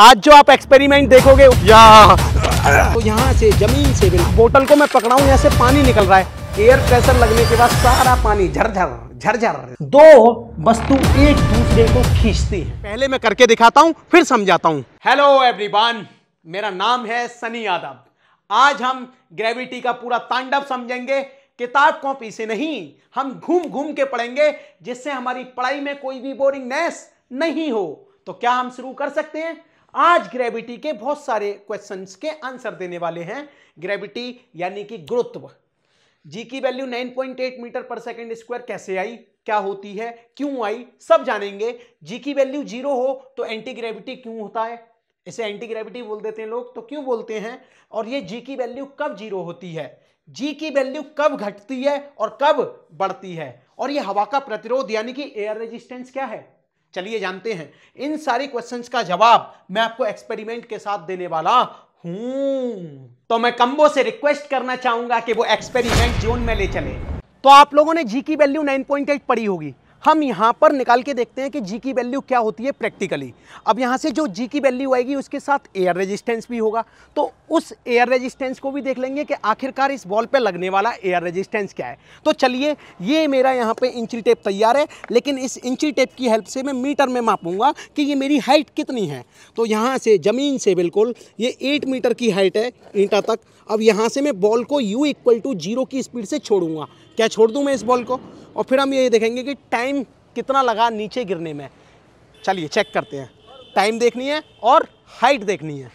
आज जो आप एक्सपेरिमेंट देखोगे या तो यहाँ से जमीन से बोतल को मैं पकड़ा हूँ यहाँ से पानी निकल रहा है एयर प्रेशर लगने के बाद सारा पानी झरझर झरझर दो वस्तु एक दूसरे को खींचती है पहले मैं करके दिखाता हूँ फिर समझाता हूँ हेलो एवरीवन मेरा नाम है सनी यादव आज हम ग्रेविटी का पूरा तांडव समझेंगे किताब कॉपी से नहीं हम घूम घूम के पढ़ेंगे जिससे हमारी पढ़ाई में कोई भी बोरिंगनेस नहीं हो तो क्या हम शुरू कर सकते हैं आज ग्रेविटी के बहुत सारे क्वेश्चंस के आंसर देने वाले हैं ग्रेविटी यानी कि गुरुत्व जी की वैल्यू 9.8 मीटर पर सेकंड स्क्वायर कैसे आई क्या होती है क्यों आई सब जानेंगे जी की वैल्यू जीरो हो तो एंटी ग्रेविटी क्यों होता है इसे एंटी ग्रेविटी बोल देते हैं लोग तो क्यों बोलते हैं और ये जी की वैल्यू कब जीरो होती है जी की वैल्यू कब घटती है और कब बढ़ती है और ये हवा का प्रतिरोध यानी कि एयर रेजिस्टेंस क्या है चलिए जानते हैं इन सारे क्वेश्चंस का जवाब मैं आपको एक्सपेरिमेंट के साथ देने वाला हूं तो मैं कंबो से रिक्वेस्ट करना चाहूंगा कि वो एक्सपेरिमेंट जोन में ले चले तो आप लोगों ने जी की वैल्यू 9.8 पढ़ी होगी हम यहाँ पर निकाल के देखते हैं कि जी की वैल्यू क्या होती है प्रैक्टिकली अब यहाँ से जो जी की वैल्यू आएगी उसके साथ एयर रेजिस्टेंस भी होगा तो उस एयर रेजिस्टेंस को भी देख लेंगे कि आखिरकार इस बॉल पे लगने वाला एयर रेजिस्टेंस क्या है तो चलिए ये मेरा यहाँ पे इंची टेप तैयार है लेकिन इस इंची टेप की हेल्प से मैं मीटर में मापूँगा कि ये मेरी हाइट कितनी है तो यहाँ से ज़मीन से बिल्कुल ये एट मीटर की हाइट है ईंटा तक अब यहाँ से मैं बॉल को यू इक्वल टू जीरो की स्पीड से छोड़ूंगा क्या छोड़ दूँ मैं इस बॉल को और फिर हम ये देखेंगे कि टाइम कितना लगा नीचे गिरने में चलिए चेक करते हैं टाइम देखनी है और हाइट देखनी है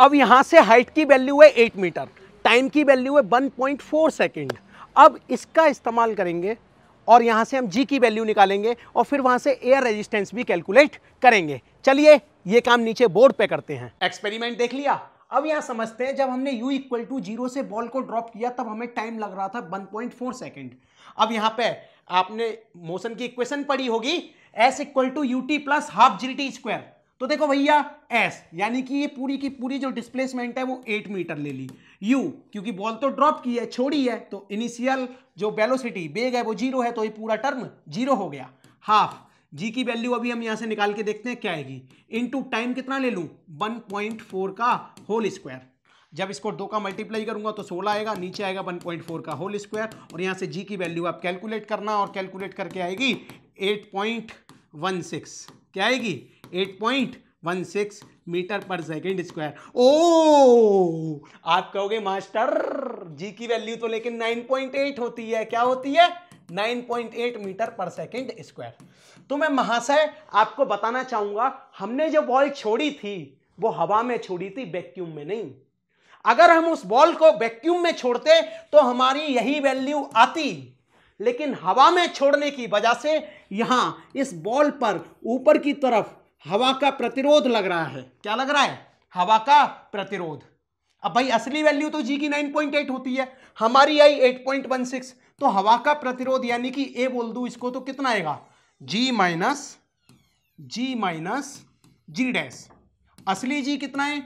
अब यहां से हाइट की वैल्यू है एट मीटर टाइम की वैल्यू है वन पॉइंट फोर सेकेंड अब इसका इस्तेमाल करेंगे और यहाँ से हम जी की वैल्यू निकालेंगे और फिर वहाँ से एयर रेजिस्टेंस भी कैलकुलेट करेंगे चलिए ये काम नीचे बोर्ड पे करते हैं एक्सपेरिमेंट देख लिया अब यहाँ समझते हैं जब हमने u इक्वल टू जीरो से बॉल को ड्रॉप किया तब हमें टाइम लग रहा था 1.4 सेकेंड अब यहाँ पे आपने मोशन की इक्वेशन पढ़ी होगी s equal to u t plus half g t square तो देखो भैया एस यानी कि ये पूरी की पूरी जो डिस्प्लेसमेंट है वो एट मीटर ले ली यू क्योंकि बॉल तो ड्रॉप की है छोड़ी है तो इनिशियल जो वेलोसिटी बेग है वो जीरो है तो ये पूरा टर्म जीरो हो गया हाफ जी की वैल्यू अभी हम यहां से निकाल के देखते हैं क्या आएगी इनटू टाइम कितना ले लू 1.4 का होल स्क्वायर जब इसको दो का मल्टीप्लाई करूंगा तो 16 आएगा नीचे आएगा 1.4 का होल स्क्वायर और यहां से जी की वैल्यू आप कैलकुलेट करना और कैलकुलेट करके आएगी 8.16 क्या आएगी eight point one six meter per second square ओ आप कहोगे मास्टर जी की वैल्यू तो लेकिन नाइन पॉइंट एट होती है क्या होती है 9.8 मीटर पर सेकेंड स्क्वायर तो मैं महाशय आपको बताना चाहूंगा हमने जो बॉल छोड़ी थी वो हवा में छोड़ी थी वैक्यूम में नहीं अगर हम उस बॉल को वैक्यूम में छोड़ते तो हमारी यही वैल्यू आती लेकिन हवा में छोड़ने की वजह से यहाँ इस बॉल पर ऊपर की तरफ हवा का प्रतिरोध लग रहा है क्या लग रहा है हवा का प्रतिरोध अब भाई असली वैल्यू तो जी की 9.8 होती है हमारी आई 8.16 तो हवा का प्रतिरोध यानी कि ए बोल दू इसको तो कितना आएगा g minus g minus g dash असली जी कितना है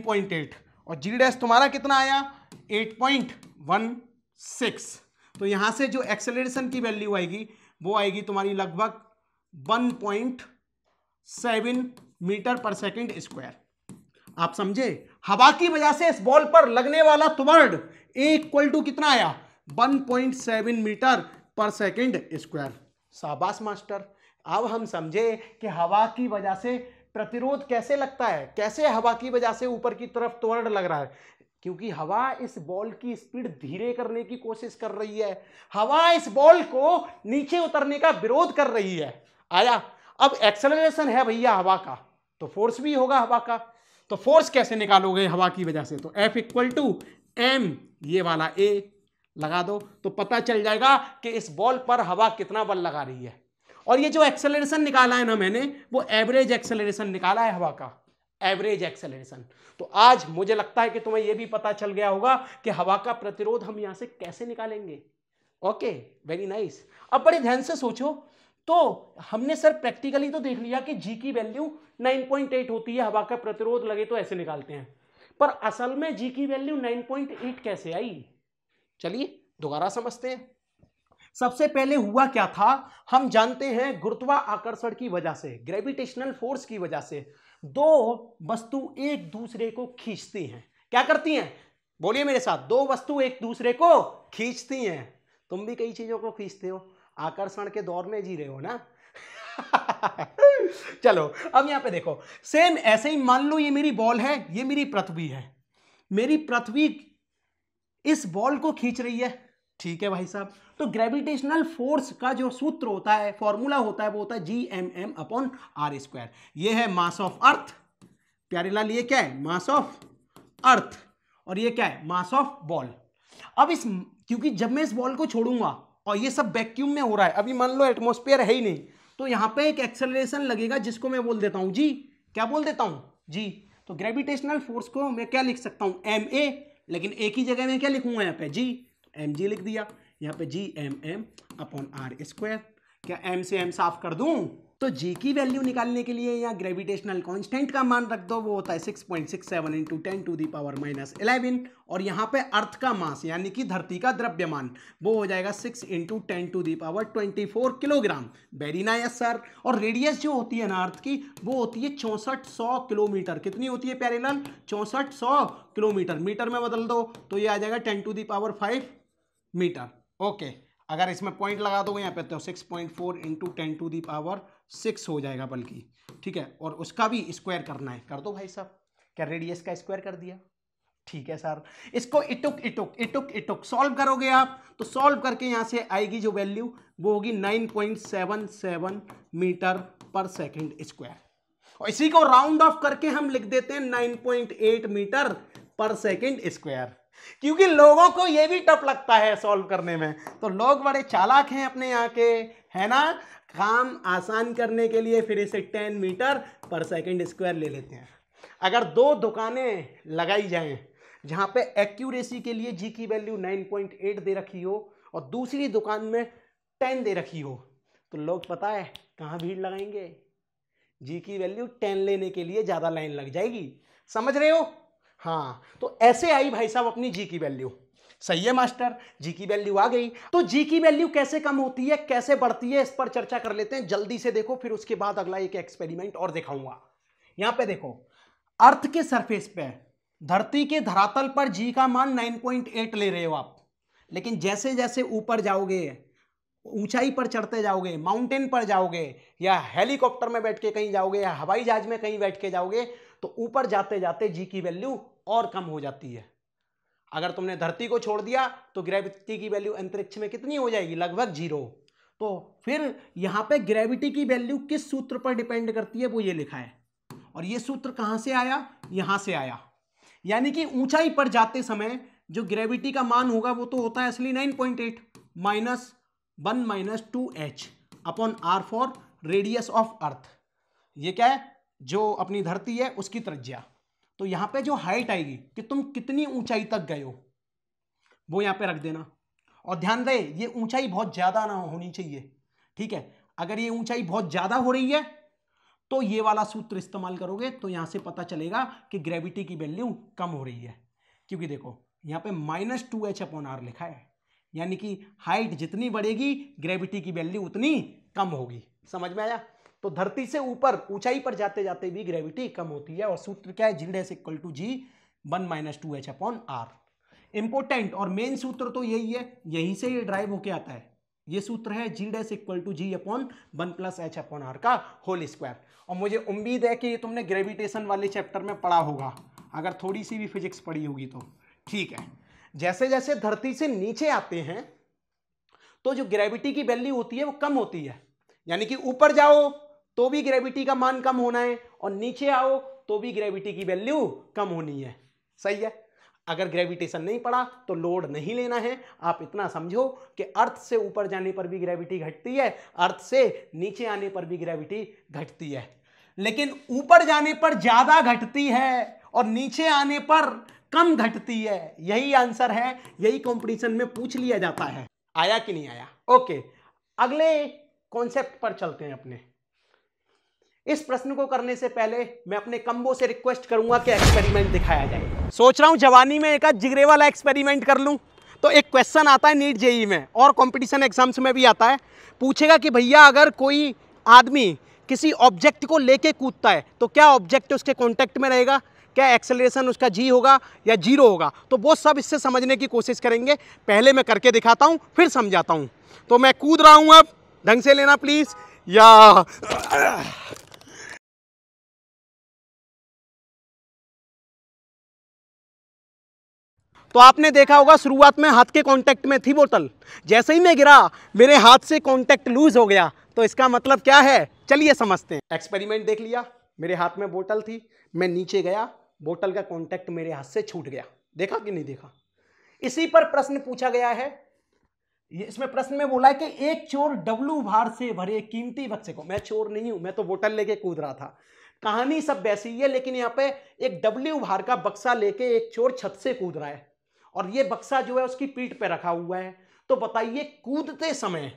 9.8 और जी डैश तुम्हारा कितना आया 8.16 तो यहां से जो एक्सेलरेशन की वैल्यू आएगी वो आएगी तुम्हारी लगभग 1.7 मीटर पर सेकंड स्क्वायर आप समझे हवा की वजह से इस बॉल पर लगने वाला त्वरण इक्वल टू कितना आया 1.7 मीटर पर सेकेंड स्क्वायर शाबाश मास्टर अब हम समझे कि हवा की वजह से प्रतिरोध कैसे लगता है कैसे हवा की वजह से ऊपर की तरफ त्वरण लग रहा है क्योंकि हवा इस बॉल की स्पीड धीरे करने की कोशिश कर रही है हवा इस बॉल को नीचे उतरने का विरोध कर रही है आया अब एक्सेलरेशन है भैया हवा का तो फोर्स भी होगा हवा का तो फोर्स कैसे निकालोगे हवा की वजह से तो एफ इक्वल टू एम ये वाला ए लगा दो तो पता चल जाएगा कि इस बॉल पर हवा कितना बल लगा रही है और ये जो एक्सेलरेशन निकाला है ना मैंने वो एवरेज एक्सेलरेशन निकाला है हवा का एवरेज एक्सेलरेशन तो आज मुझे लगता है कि तुम्हें यह भी पता चल गया होगा कि हवा का प्रतिरोध हम यहां से कैसे निकालेंगे ओके वेरी नाइस अब बड़े ध्यान से सोचो तो हमने सर प्रैक्टिकली तो देख लिया कि जी की वैल्यू 9.8 होती है हवा का प्रतिरोध लगे तो ऐसे निकालते हैं पर असल में जी की वैल्यू 9.8 कैसे आई चलिए दोबारा समझते हैं सबसे पहले हुआ क्या था हम जानते हैं गुरुत्वाकर्षण की वजह से ग्रेविटेशनल फोर्स की वजह से दो वस्तु एक दूसरे को खींचती हैं क्या करती हैं बोलिए मेरे साथ दो वस्तु एक दूसरे को खींचती हैं तुम भी कई चीज़ों को खींचते हो आकर्षण के दौर में जी रहे हो ना चलो अब यहां पे देखो सेम ऐसे ही मान लो ये मेरी बॉल है ये मेरी पृथ्वी है मेरी पृथ्वी इस बॉल को खींच रही है ठीक है भाई साहब तो ग्रेविटेशनल फोर्स का जो सूत्र होता है फॉर्मूला होता है वो होता है G M m upon R square ये है मास ऑफ अर्थ प्यारे लाल ये क्या है मास ऑफ अर्थ और ये क्या है मास ऑफ बॉल अब इस क्योंकि जब मैं इस बॉल को छोड़ूंगा और ये सब वैक्यूम में हो रहा है अभी मान लो एटमोस्फेयर है ही नहीं तो यहां पे एक एक्सेलरेशन लगेगा जिसको मैं बोल देता हूँ जी क्या बोल देता हूँ जी तो ग्रेविटेशनल फोर्स को मैं क्या लिख सकता हूं एम ए लेकिन एक ही जगह में क्या लिखूंगा यहां पे जी एम जी लिख दिया यहाँ पे G M m upon R square क्या एम से एम साफ कर दूँ तो जी की वैल्यू निकालने के लिए यहाँ ग्रेविटेशनल कांस्टेंट का मान रख दो वो होता है six point six seven into ten to the power minus eleven और यहाँ पे अर्थ का मास यानी कि धरती का द्रव्यमान वो हो जाएगा six into ten to the power twenty four kilogram very nice sir और रेडियस जो होती है ना अर्थ की वो होती है चौंसठ सौ किलोमीटर कितनी होती है प्यारे चौंसठ सौ किलोमीटर मीटर में बदल दो तो ये आ जाएगा ten to the power five meter okay अगर इसमें पॉइंट लगा दोगे यहाँ पे तो six point four into ten to the power six हो जाएगा बल्कि ठीक है और उसका भी स्क्वायर करना है कर दो भाई साहब क्या रेडियस का स्क्वायर कर दिया ठीक है सर इसको इटुक इटुक इटुक इटुक सॉल्व करोगे आप तो सॉल्व करके यहाँ से आएगी जो वैल्यू वो होगी nine point seven seven meter per second square और इसी को राउंड ऑफ करके हम लिख देते हैं nine point eight meter per second square क्योंकि लोगों को ये भी टफ लगता है सॉल्व करने में तो लोग बड़े चालाक हैं अपने यहाँ के है ना काम आसान करने के लिए फिर इसे ten meter per second square ले लेते हैं अगर दो दुकानें लगाई जाएं जहाँ पे एक्यूरेसी के लिए जी की वैल्यू 9.8 दे रखी हो और दूसरी दुकान में टेन दे रखी हो तो लोग पता है कहाँ भीड़ लगाएंगे जी की वैल्यू टेन लेने के लिए ज़्यादा लाइन लग जाएगी समझ रहे हो हाँ तो ऐसे आई भाई साहब अपनी जी की वैल्यू सही है मास्टर जी की वैल्यू आ गई तो जी की वैल्यू कैसे कम होती है कैसे बढ़ती है इस पर चर्चा कर लेते हैं जल्दी से देखो फिर उसके बाद अगला एक एक्सपेरिमेंट और दिखाऊंगा यहां पे देखो अर्थ के सरफेस पे धरती के धरातल पर जी का मान 9.8 ले रहे हो आप लेकिन जैसे जैसे ऊपर जाओगे ऊंचाई पर चढ़ते जाओगे माउंटेन पर जाओगे या हेलीकॉप्टर में बैठ के कहीं जाओगे या हवाई जहाज में कहीं बैठ के जाओगे तो ऊपर जाते जाते जी की वैल्यू और कम हो जाती है अगर तुमने धरती को छोड़ दिया तो ग्रेविटी की वैल्यू अंतरिक्ष में कितनी हो जाएगी लगभग जीरो तो फिर यहाँ पे ग्रेविटी की वैल्यू किस सूत्र पर डिपेंड करती है वो ये लिखा है और ये सूत्र कहाँ से आया यहाँ से आया यानी कि ऊंचाई पर जाते समय जो ग्रेविटी का मान होगा वो तो होता है असली nine point eight minus one minus two h upon R for radius of Earth ये क्या है जो अपनी धरती है उसकी त्रिज्या तो यहाँ पे जो हाइट आएगी कि तुम कितनी ऊंचाई तक गए हो वो यहाँ पे रख देना और ध्यान रहे ये ऊंचाई बहुत ज़्यादा ना होनी चाहिए ठीक है अगर ये ऊंचाई बहुत ज़्यादा हो रही है तो ये वाला सूत्र इस्तेमाल करोगे तो यहाँ से पता चलेगा कि ग्रेविटी की वैल्यू कम हो रही है क्योंकि देखो यहाँ पे minus two h upon R लिखा है यानी कि हाइट जितनी बढ़ेगी ग्रेविटी की वैल्यू उतनी कम होगी समझ में आया तो धरती से ऊपर ऊंचाई पर जाते जाते भी ग्रेविटी कम होती है और सूत्र क्या है जिल्ड एस equal to g one minus two h upon R important और मेन सूत्र तो यही है यहीं से ये ड्राइव होके आता है ये सूत्र है g dash equal to g upon one plus h upon R का होल स्क्वायर और मुझे उम्मीद है कि ये तुमने ग्रेविटेशन वाले चैप्टर में पढ़ा होगा अगर थोड़ी सी भी फिजिक्स पढ़ी होगी तो ठीक है जैसे जैसे धरती से नीचे आते हैं तो जो ग्रेविटी की वैल्यू होती है वो कम होती है यानी कि ऊपर जाओ तो भी ग्रेविटी का मान कम होना है और नीचे आओ तो भी ग्रेविटी की वैल्यू कम होनी है सही है अगर ग्रेविटेशन नहीं पड़ा तो लोड नहीं लेना है आप इतना समझो कि अर्थ से ऊपर जाने पर भी ग्रेविटी घटती है अर्थ से नीचे आने पर भी ग्रेविटी घटती है लेकिन ऊपर जाने पर ज़्यादा घटती है और नीचे आने पर कम घटती है यही आंसर है यही कंपटीशन में पूछ लिया जाता है आया कि नहीं आया ओके अगले कॉन्सेप्ट पर चलते हैं अपने इस प्रश्न को करने से पहले मैं अपने कंबो से रिक्वेस्ट करूंगा कि एक्सपेरिमेंट दिखाया जाए सोच रहा हूं जवानी में एक जिगरे वाला एक्सपेरिमेंट कर लूं तो एक क्वेश्चन आता है नीट जेई में और कंपटीशन एग्जाम्स में भी आता है पूछेगा कि भैया अगर कोई आदमी किसी ऑब्जेक्ट को लेके कूदता है तो क्या ऑब्जेक्ट उसके कॉन्टेक्ट में रहेगा क्या एक्सेलरेशन उसका जी होगा या जीरो होगा तो वो सब इससे समझने की कोशिश करेंगे पहले मैं करके दिखाता हूँ फिर समझाता हूँ तो मैं कूद रहा हूँ अब ढंग से लेना प्लीज़ या तो आपने देखा होगा शुरुआत में हाथ के कांटेक्ट में थी बोतल जैसे ही मैं गिरा मेरे हाथ से कांटेक्ट लूज हो गया तो इसका मतलब क्या है चलिए समझते हैं एक्सपेरिमेंट देख लिया मेरे हाथ में बोतल थी मैं नीचे गया बोतल का कॉन्टैक्ट मेरे हाथ से छूट गया देखा कि नहीं देखा इसी पर प्रश्न पूछा गया है इसमें प्रश्न में बोला है कि एक चोर डब्लू भार से भरे कीमती बच्चे को मैं चोर नहीं हूं मैं तो बोतल लेके कूद रहा था कहानी सब वैसी ही है लेकिन यहाँ पे एक डब्ल्यू भार का बक्सा लेके एक चोर छत से कूद रहा है और ये बक्सा जो है उसकी पीठ पे रखा हुआ है तो बताइए कूदते समय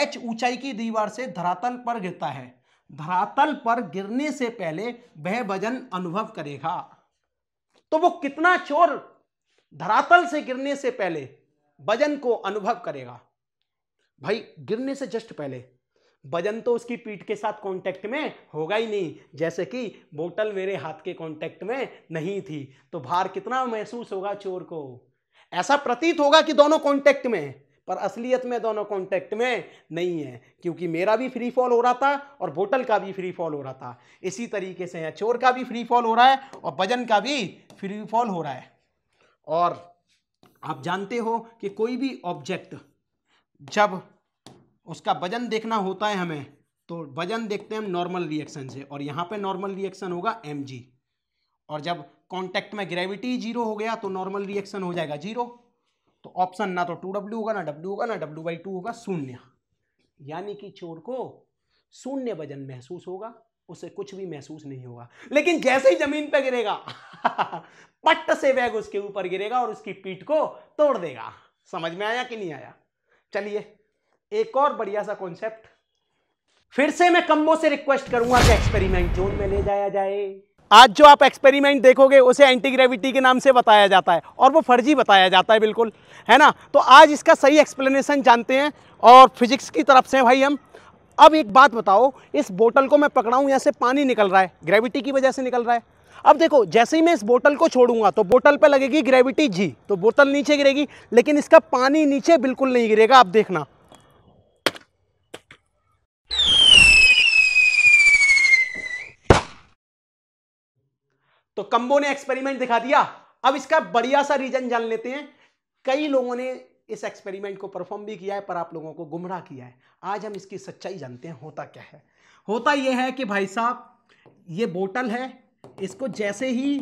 एच ऊंचाई की दीवार से धरातल पर गिरता है धरातल पर गिरने से पहले वह वजन अनुभव करेगा तो वो कितना चोर धरातल से गिरने से पहले वजन को अनुभव करेगा भाई गिरने से जस्ट पहले वजन तो उसकी पीठ के साथ कांटेक्ट में होगा ही नहीं जैसे कि बोतल मेरे हाथ के कांटेक्ट में नहीं थी तो भार कितना महसूस होगा चोर को ऐसा प्रतीत होगा कि दोनों कांटेक्ट में पर असलियत में दोनों कॉन्टैक्ट में नहीं है क्योंकि मेरा भी फ्री फॉल हो रहा था और बोटल का भी फ्री फॉल हो रहा था इसी तरीके से यहाँ चोर का भी फ्री फॉल हो रहा है और वजन का भी फ्री फॉल हो रहा है और आप जानते हो कि कोई भी ऑब्जेक्ट जब उसका वजन देखना होता है हमें तो वजन देखते हैं हम नॉर्मल रिएक्शन से और यहाँ पे नॉर्मल रिएक्शन होगा एम और जब कॉन्टैक्ट में ग्रेविटी जीरो हो गया तो नॉर्मल रिएक्शन हो जाएगा जीरो तो ऑप्शन ना तो टू डब्ल्यू होगा ना डब्ल्यू होगा ना डब्ल्यू बाई टू होगा शून्य यानी कि चोर को शून्य वजन महसूस होगा उसे कुछ भी महसूस नहीं होगा लेकिन जैसे ही जमीन पर गिरेगा पट्ट से बैग उसके ऊपर गिरेगा और उसकी पीठ को तोड़ देगा समझ में आया कि नहीं आया चलिए एक और बढ़िया सा कॉन्सेप्ट फिर से मैं कम्बो से रिक्वेस्ट करूंगा कि एक्सपेरिमेंट जोन में ले जाया जाए आज जो आप एक्सपेरिमेंट देखोगे उसे एंटी ग्रेविटी के नाम से बताया जाता है और वो फर्जी बताया जाता है बिल्कुल है ना तो आज इसका सही एक्सप्लेनेशन जानते हैं और फिजिक्स की तरफ से भाई हम अब एक बात बताओ इस बोतल को मैं पकड़ाऊँ यहाँ से पानी निकल रहा है ग्रेविटी की वजह से निकल रहा है अब देखो जैसे ही मैं इस बोतल को छोड़ूंगा तो बोतल पर लगेगी ग्रेविटी जी तो बोतल नीचे गिरेगी लेकिन इसका पानी नीचे बिल्कुल नहीं गिरेगा आप देखना तो कंबो ने एक्सपेरिमेंट दिखा दिया अब इसका बढ़िया सा रीजन जान लेते हैं कई लोगों ने इस एक्सपेरिमेंट को परफॉर्म भी किया है पर आप लोगों को गुमराह किया है आज हम इसकी सच्चाई जानते हैं होता क्या है होता यह है कि भाई साहब ये बोतल है इसको जैसे ही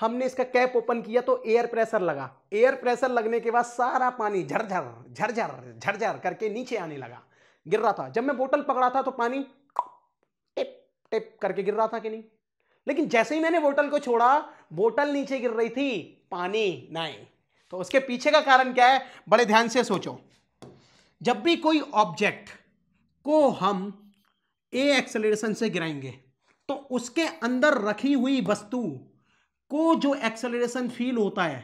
हमने इसका कैप ओपन किया तो एयर प्रेशर लगा एयर प्रेशर लगने के बाद सारा पानी झरझर झरझर झरझर करके नीचे आने लगा गिर रहा था जब मैं बोतल पकड़ा था तो पानी टिप टिप करके गिर रहा था कि नहीं लेकिन जैसे ही मैंने बोतल को छोड़ा बोतल नीचे गिर रही थी पानी नहीं तो उसके पीछे का कारण क्या है बड़े ध्यान से सोचो जब भी कोई ऑब्जेक्ट को हम ए एक्सेलरेशन से गिराएंगे तो उसके अंदर रखी हुई वस्तु को जो एक्सेलरेशन फील होता है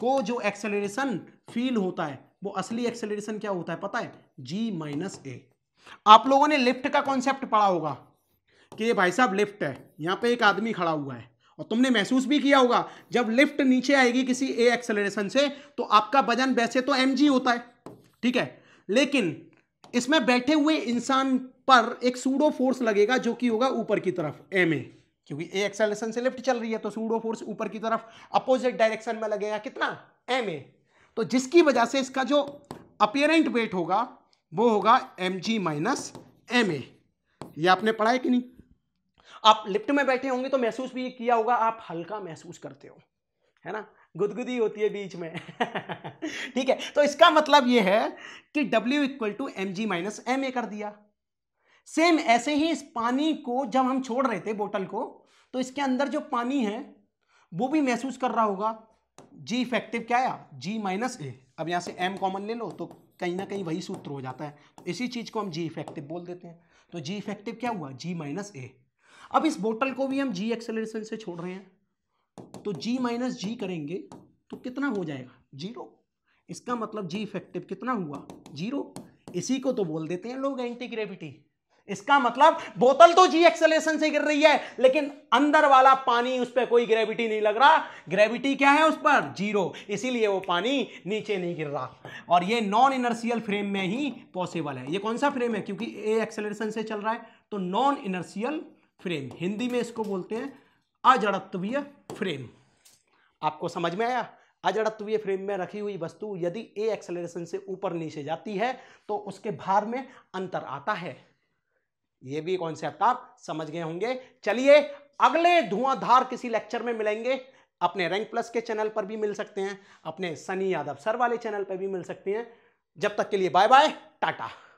को जो एक्सेलरेशन फील होता है वो असली एक्सेलरेशन क्या होता है पता है जी माइनस ए आप लोगों ने लिफ्ट का कॉन्सेप्ट पढ़ा होगा कि ये भाई साहब लिफ्ट है यहाँ पे एक आदमी खड़ा हुआ है और तुमने महसूस भी किया होगा जब लिफ्ट नीचे आएगी किसी ए एक्सेलरेशन से तो आपका वजन वैसे तो एम होता है ठीक है लेकिन इसमें बैठे हुए इंसान पर एक सूडो फोर्स लगेगा जो कि होगा ऊपर की तरफ एम क्योंकि ए एक्सेलरेशन से लिफ्ट चल रही है तो सूडो फोर्स ऊपर की तरफ अपोजिट डायरेक्शन में लगेगा कितना एम तो जिसकी वजह से इसका जो अपियरेंट वेट होगा वो होगा m g minus m a आपने पढ़ा है कि नहीं आप लिफ्ट में बैठे होंगे तो महसूस भी किया होगा आप हल्का महसूस करते हो है ना गुदगुदी होती है बीच में ठीक है तो इसका मतलब यह है कि W equal to m g minus m a कर दिया सेम ऐसे ही इस पानी को जब हम छोड़ रहे थे बोतल को तो इसके अंदर जो पानी है वो भी महसूस कर रहा होगा जी इफेक्टिव क्या आया जी माइनस ए अब यहां से एम कॉमन ले लो तो कहीं ना कहीं वही सूत्र हो जाता है तो इसी चीज़ को हम जी इफेक्टिव बोल देते हैं तो जी इफेक्टिव क्या हुआ जी माइनस ए अब इस बोटल को भी हम जी एक्सेलरेशन से छोड़ रहे हैं तो जी माइनस जी करेंगे तो कितना हो जाएगा जीरो इसका मतलब जी इफेक्टिव कितना हुआ जीरो इसी को तो बोल देते हैं लोग एंटी ग्रेविटी इसका मतलब बोतल तो जी एक्सेलेशन से गिर रही है लेकिन अंदर वाला पानी उस पर कोई ग्रेविटी नहीं लग रहा ग्रेविटी क्या है उस पर जीरो इसीलिए वो पानी नीचे नहीं गिर रहा और ये नॉन इनर्शियल फ्रेम में ही पॉसिबल है ये कौन सा फ्रेम है क्योंकि ए एक्सेलेशन से चल रहा है तो नॉन इनर्शियल फ्रेम हिंदी में इसको बोलते हैं अजड़त्वीय फ्रेम आपको समझ में आया अजड़त्वीय फ्रेम में रखी हुई वस्तु यदि ए एक्सेलरेशन से ऊपर नीचे जाती है तो उसके भार में अंतर आता है ये भी कॉन्सेप्ट आप समझ गए होंगे चलिए अगले धुआंधार किसी लेक्चर में मिलेंगे अपने रैंक प्लस के चैनल पर भी मिल सकते हैं अपने सनी यादव सर वाले चैनल पर भी मिल सकते हैं जब तक के लिए बाय बाय टाटा